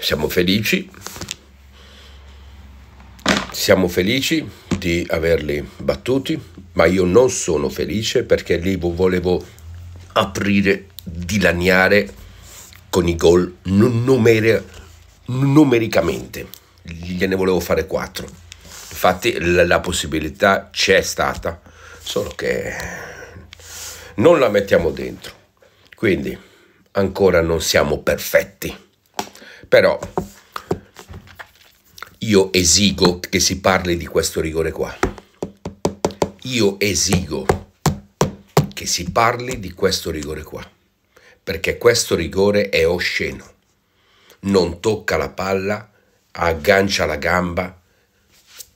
Siamo felici, siamo felici di averli battuti, ma io non sono felice perché lì volevo aprire, dilaniare con i gol numeri numericamente. Gliene volevo fare quattro. Infatti la, la possibilità c'è stata, solo che non la mettiamo dentro. Quindi ancora non siamo perfetti, però io esigo che si parli di questo rigore qua. Io esigo che si parli di questo rigore qua, perché questo rigore è osceno. Non tocca la palla, aggancia la gamba.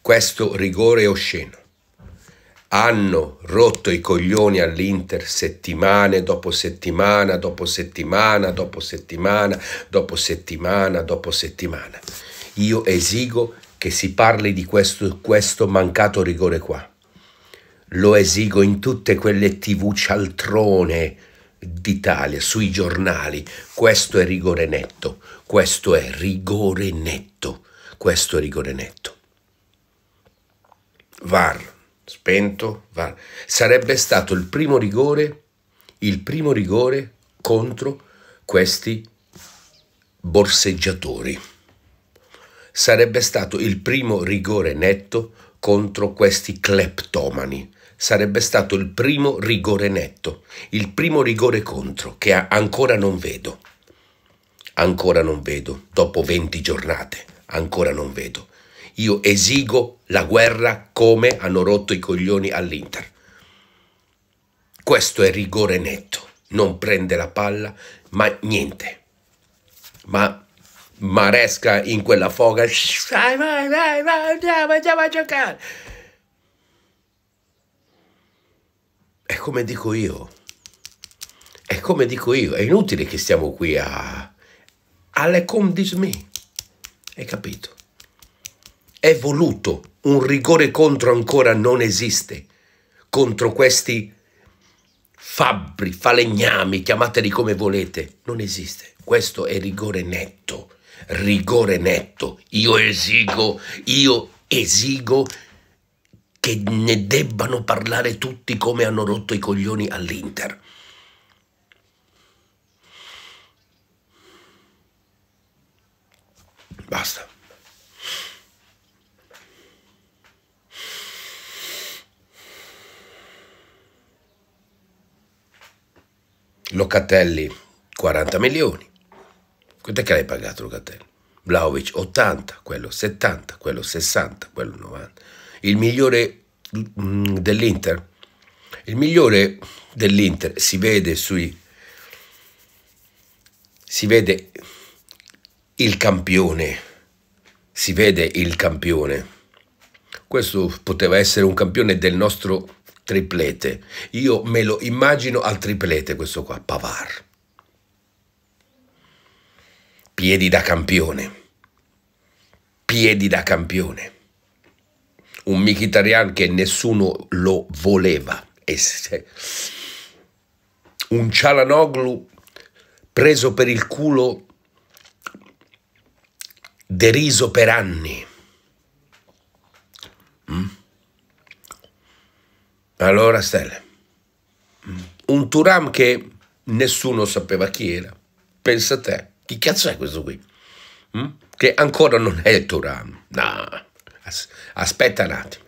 Questo rigore è osceno hanno rotto i coglioni all'Inter settimane dopo settimana, dopo settimana, dopo settimana, dopo settimana, dopo settimana. Io esigo che si parli di questo, questo mancato rigore qua. Lo esigo in tutte quelle tv cialtrone d'Italia, sui giornali. Questo è rigore netto, questo è rigore netto, questo è rigore netto. VAR spento, va. sarebbe stato il primo rigore, il primo rigore contro questi borseggiatori. Sarebbe stato il primo rigore netto contro questi cleptomani. Sarebbe stato il primo rigore netto, il primo rigore contro, che ancora non vedo. Ancora non vedo, dopo 20 giornate, ancora non vedo io esigo la guerra come hanno rotto i coglioni all'Inter. Questo è rigore netto, non prende la palla, ma niente. Ma Maresca in quella foga, vai, vai, vai, vai, andiamo, andiamo a giocare. È come dico io, è come dico io, è inutile che stiamo qui a... alle com hai capito? è voluto, un rigore contro ancora non esiste, contro questi fabbri, falegnami, chiamateli come volete, non esiste. Questo è rigore netto, rigore netto. Io esigo, io esigo che ne debbano parlare tutti come hanno rotto i coglioni all'Inter. Basta. Locatelli 40 milioni. Quanto è che l'hai pagato Locatelli? Vlaovic 80, quello 70, quello 60, quello 90. Il migliore mm, dell'Inter? Il migliore dell'Inter si vede sui... Si vede il campione, si vede il campione. Questo poteva essere un campione del nostro triplete. Io me lo immagino al triplete questo qua, Pavar. Piedi da campione. Piedi da campione. Un Mkhitaryan che nessuno lo voleva. Un Cialanoglu preso per il culo, deriso per anni Allora, Stella, un Turam che nessuno sapeva chi era. Pensa a te, chi cazzo è questo qui? Mm? Che ancora non è il Turam. No, As aspetta un attimo.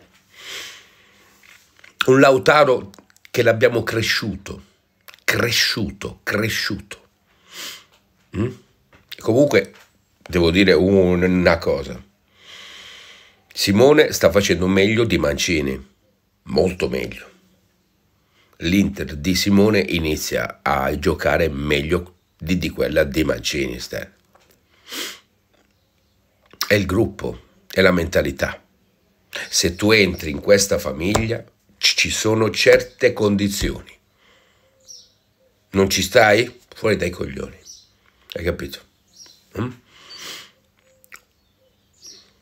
Un Lautaro che l'abbiamo cresciuto, cresciuto, cresciuto. Mm? Comunque, devo dire una cosa. Simone sta facendo meglio di Mancini molto meglio. L'Inter di Simone inizia a giocare meglio di, di quella di Mancini. È il gruppo, è la mentalità. Se tu entri in questa famiglia ci sono certe condizioni. Non ci stai? Fuori dai coglioni. Hai capito? Mm?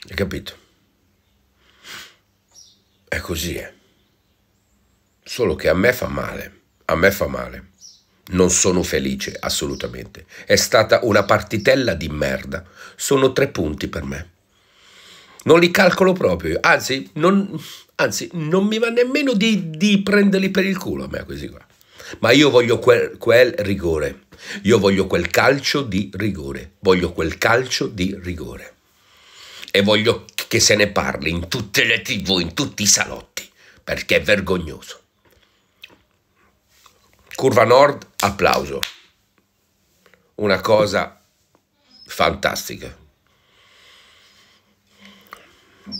Hai capito? È così, eh. Solo che a me fa male, a me fa male. Non sono felice, assolutamente. È stata una partitella di merda. Sono tre punti per me. Non li calcolo proprio, anzi non, anzi, non mi va nemmeno di, di, prenderli per il culo a me così qua. Ma io voglio quel, quel rigore, io voglio quel calcio di rigore, voglio quel calcio di rigore. E voglio che se ne parli in tutte le tv, in tutti i salotti, perché è vergognoso. Curva Nord, applauso. Una cosa fantastica.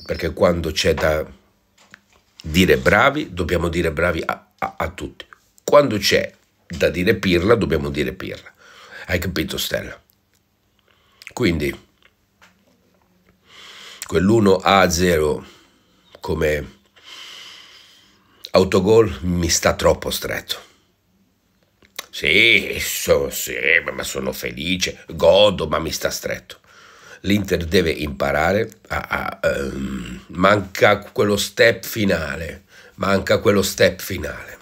Perché quando c'è da dire bravi, dobbiamo dire bravi a, a, a tutti. Quando c'è da dire pirla, dobbiamo dire pirla. Hai capito, Stella? Quindi quell'1 a 0 come autogol mi sta troppo stretto. Sì, so, sì, ma sono felice, godo, ma mi sta stretto. L'Inter deve imparare a... a um, manca quello step finale, manca quello step finale.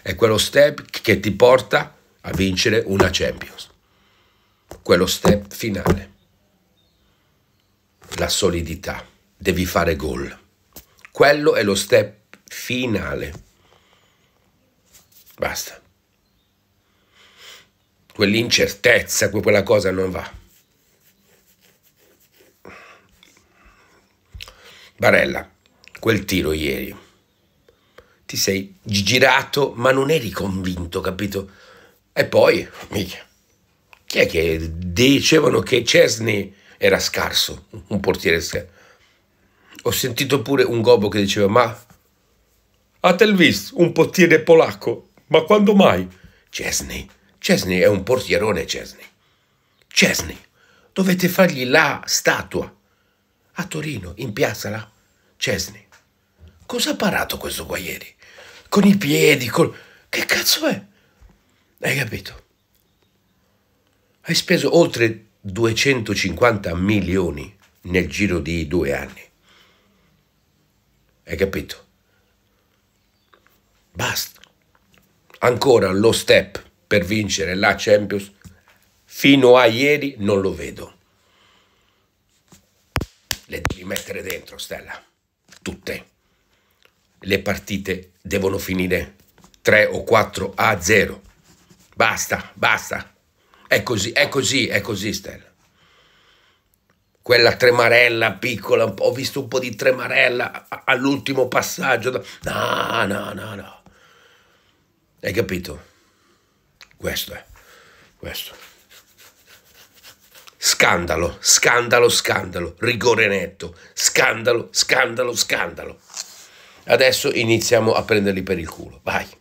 È quello step che ti porta a vincere una Champions. Quello step finale. La solidità. Devi fare gol. Quello è lo step finale. Basta quell'incertezza, quella cosa non va. Barella, quel tiro ieri, ti sei girato ma non eri convinto, capito? E poi, mica, chi è che dicevano che Cesny era scarso, un portiere scarso? Ho sentito pure un gobbo che diceva, ma... a Telvis, un portiere polacco, ma quando mai? Cesny Cesny è un portierone, Cesny. Cesny, dovete fargli la statua. A Torino, in piazza là. Cesny. Cosa ha parato questo qua ieri? Con i piedi, col... Che cazzo è? Hai capito? Hai speso oltre 250 milioni nel giro di due anni. Hai capito? Basta. Ancora lo step per vincere la Champions, fino a ieri non lo vedo. Le devi mettere dentro, Stella, tutte. Le partite devono finire 3 o 4 a 0. Basta, basta. È così, è così, è così, Stella quella tremarella piccola, ho visto un po' di tremarella all'ultimo passaggio. No, no, no, no. Hai capito? Questo è. Questo. Scandalo, scandalo, scandalo, rigore netto, scandalo, scandalo, scandalo. Adesso iniziamo a prenderli per il culo. Vai.